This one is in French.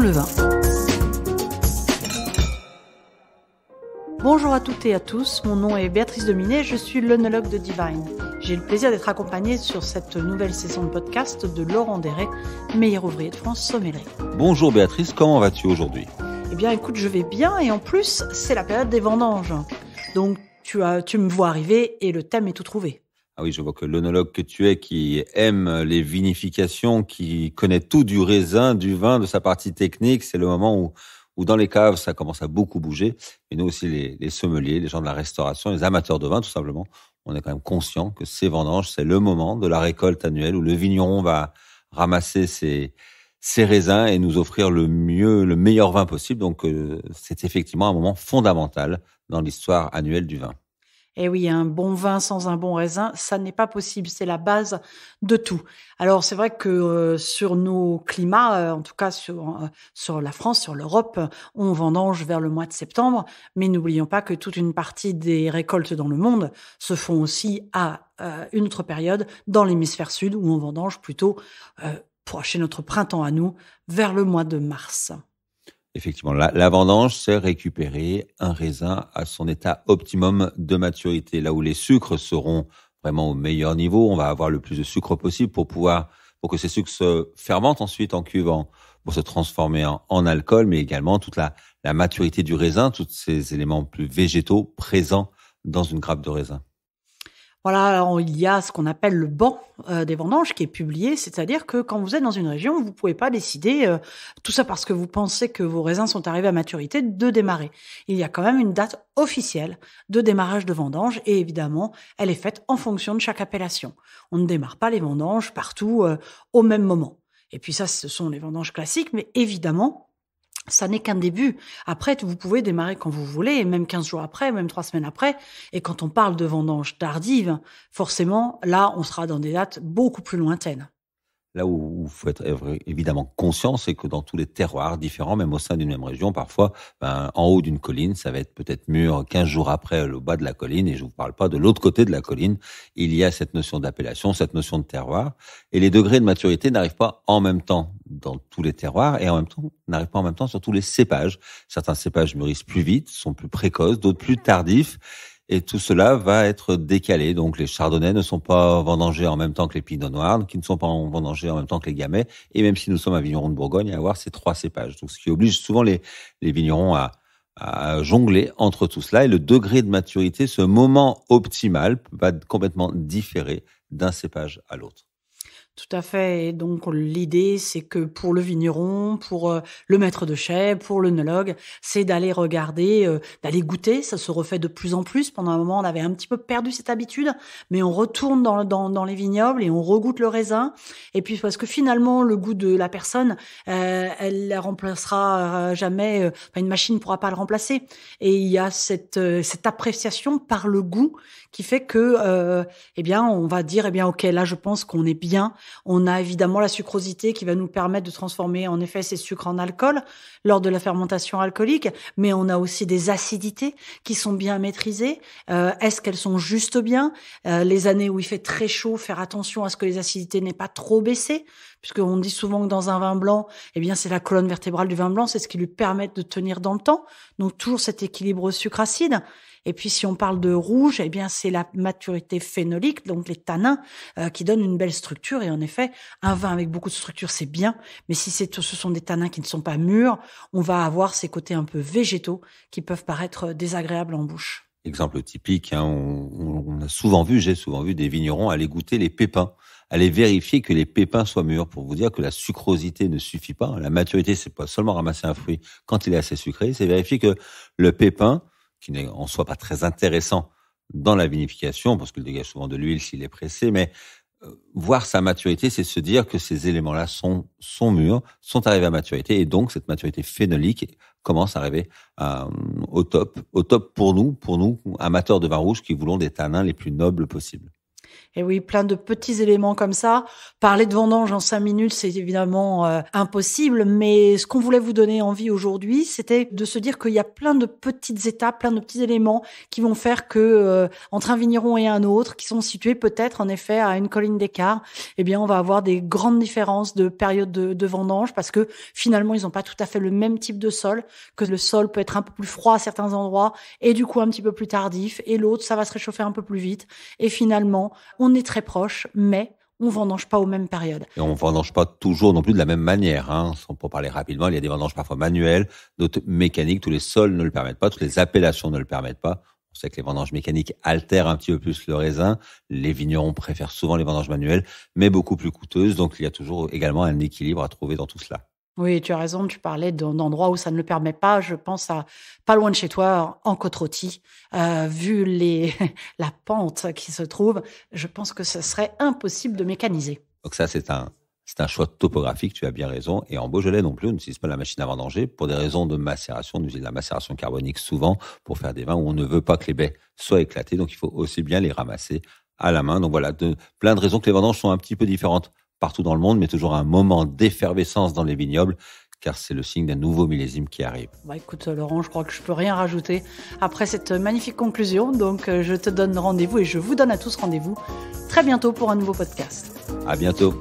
le vin. Bonjour à toutes et à tous, mon nom est Béatrice Dominé, je suis l'onologue de Divine. J'ai le plaisir d'être accompagnée sur cette nouvelle saison de podcast de Laurent Deret, meilleur ouvrier de France Sommelier. Bonjour Béatrice, comment vas-tu aujourd'hui Eh bien écoute, je vais bien et en plus, c'est la période des vendanges. Donc tu, as, tu me vois arriver et le thème est tout trouvé. Ah oui, je vois que l'onologue que tu es, qui aime les vinifications, qui connaît tout du raisin, du vin, de sa partie technique, c'est le moment où, où dans les caves, ça commence à beaucoup bouger. Et nous aussi, les, les sommeliers, les gens de la restauration, les amateurs de vin, tout simplement, on est quand même conscient que ces vendanges, c'est le moment de la récolte annuelle où le vigneron va ramasser ses, ses raisins et nous offrir le mieux, le meilleur vin possible. Donc, euh, c'est effectivement un moment fondamental dans l'histoire annuelle du vin. Eh oui, un bon vin sans un bon raisin, ça n'est pas possible. C'est la base de tout. Alors c'est vrai que euh, sur nos climats, euh, en tout cas euh, sur, la France, sur l'Europe, on vendange vers le mois de septembre. Mais n'oublions pas que toute une partie des récoltes dans le monde se font aussi à une autre période dans l'hémisphère sud où on vendange plutôt pour acheter notre printemps à nous vers le mois de mars. Effectivement, la, vendange, c'est récupérer un raisin à son état optimum de maturité, là où les sucres seront vraiment au meilleur niveau. On va avoir le plus de sucre possible pour pouvoir, pour que ces sucres se fermentent ensuite en cuve, pour se transformer en, alcool, mais également toute la, la maturité du raisin, tous ces éléments plus végétaux présents dans une grappe de raisin. Voilà, il y a ce qu'on appelle le banc euh, des vendanges qui est publié, c'est-à-dire que quand vous êtes dans une région, vous pouvez pas décider euh, tout ça parce que vous pensez que vos raisins sont arrivés à maturité de démarrer. Il y a quand même une date officielle de démarrage de vendanges et évidemment, elle est faite en fonction de chaque appellation. On ne démarre pas les vendanges partout euh, au même moment. Et puis ça, ce sont les vendanges classiques, mais évidemment, ça n'est qu'un début. Après, vous pouvez démarrer quand vous voulez, même 15 jours après, même 3 semaines après. Et quand on parle de vendanges tardives, forcément, là, on sera dans des dates beaucoup plus lointaines. Là où il faut être évidemment conscient, c'est que dans tous les terroirs différents, même au sein d'une même région, parfois, ben, en haut d'une colline, ça va être peut-être mûr 15 jours après le bas de la colline, et je ne vous parle pas de l'autre côté de la colline, il y a cette notion d'appellation, cette notion de terroir, et les degrés de maturité n'arrivent pas en même temps dans tous les terroirs, et en même temps, n'arrivent pas en même temps sur tous les cépages. Certains cépages mûrissent plus vite, sont plus précoces, d'autres plus tardifs, et tout cela va être décalé. Donc les chardonnays ne sont pas vendangés en même temps que les pinots noirs, qui ne sont pas vendangés en même temps que les gamets. Et même si nous sommes à Vigneron de Bourgogne, à avoir ces trois cépages. Donc, ce qui oblige souvent les, vignerons à, à jongler entre tout cela. Et le degré de maturité, ce moment optimal, va complètement différer d'un cépage à l'autre. Tout à fait. Et donc l'idée, c'est que pour le vigneron, pour euh, le maître de chai, pour l'œnologue, c'est d'aller regarder, euh, d'aller goûter. Ça se refait de plus en plus. Pendant un moment, on avait un petit peu perdu cette habitude, mais on retourne dans, les vignobles et on regoute le raisin. Et puis parce que finalement, le goût de la personne, euh, elle la remplacera jamais. une machine ne pourra pas le remplacer. Et il y a cette, cette appréciation par le goût qui fait que, eh bien, on va dire, eh bien, ok, là, je pense qu'on est bien on a évidemment la sucrosité qui va nous permettre de transformer en effet ces sucres en alcool lors de la fermentation alcoolique, mais on a aussi des acidités qui sont bien maîtrisées. Euh, est-ce qu'elles sont juste bien euh, Les années où il fait très chaud, faire attention à ce que les acidités n'aient pas trop baissé, puisqu'on dit souvent que dans un vin blanc, eh bien c'est la colonne vertébrale du vin blanc, c'est ce qui lui permet de tenir dans le temps. Donc toujours cet équilibre sucre-acide. Et puis si on parle de rouge, eh bien c'est la maturité phénolique, donc les tanins, euh, qui donnent une belle structure. Et en effet, un vin avec beaucoup de structure, c'est bien. Mais si ce sont des tanins qui ne sont pas mûrs, on va avoir ces côtés un peu végétaux qui peuvent paraître désagréables en bouche. Exemple typique, hein, on, a souvent vu, j'ai souvent vu des vignerons aller goûter les pépins aller vérifier que les pépins soient mûrs pour vous dire que la sucrosité ne suffit pas. La maturité, c'est pas seulement ramasser un fruit quand il est assez sucré, c'est vérifier que le pépin qui n'est en soi pas très intéressant dans la vinification, parce qu'il dégage souvent de l'huile s'il est pressé, mais euh, voir sa maturité, c'est se dire que ces éléments-là sont, mûrs, sont arrivés à maturité, et donc cette maturité phénolique commence à arriver euh, au top, au top pour nous, pour nous, amateurs de vin rouge, qui voulons des tanins les plus nobles possibles. Et oui, plein de petits éléments comme ça. Parler de vendange en cinq minutes, c'est évidemment euh, impossible, mais ce qu'on voulait vous donner envie aujourd'hui, c'était de se dire qu'il y a plein de petites étapes, plein de petits éléments qui vont faire que euh, entre un vigneron et un autre, qui sont situés peut-être en effet à une colline d'écart, eh bien on va avoir des grandes différences de période de, de vendange parce que finalement ils n'ont pas tout à fait le même type de sol, que le sol peut être un peu plus froid à certains endroits et du coup un petit peu plus tardif, et l'autre ça va se réchauffer un peu plus vite, et finalement on est très proche, mais on vendange pas aux mêmes périodes. Et on vendange pas toujours non plus de la même manière. Hein. Pour parler rapidement, il y a des vendanges parfois manuelles, d'autres mécaniques. Tous les sols ne le permettent pas, toutes les appellations ne le permettent pas. On sait que les vendanges mécaniques altèrent un petit peu plus le raisin. Les vignerons préfèrent souvent les vendanges manuelles, mais beaucoup plus coûteuses. Donc il y a toujours également un équilibre à trouver dans tout cela. Oui, tu as raison, tu parlais d'endroits où ça ne le permet pas. Je pense à pas loin de chez toi, en côte euh, vu les, la pente qui se trouve, je pense que ce serait impossible de mécaniser. Donc ça, c'est un, c'est un choix topographique, tu as bien raison. Et en Beaujolais non plus, on ne n'utilise pas la machine à vendanger pour des raisons de macération. On utilise la macération carbonique souvent pour faire des vins où on ne veut pas que les baies soient éclatées. Donc il faut aussi bien les ramasser à la main. Donc voilà, de, plein de raisons que les vendanges sont un petit peu différentes partout dans le monde, mais toujours un moment d'effervescence dans les vignobles car c'est le signe d'un nouveau millésime qui arrive. Bah écoute Laurent, je crois que je peux rien rajouter après cette magnifique conclusion. Donc euh, je te donne rendez-vous et je vous donne à tous rendez-vous très bientôt pour un nouveau podcast. À bientôt.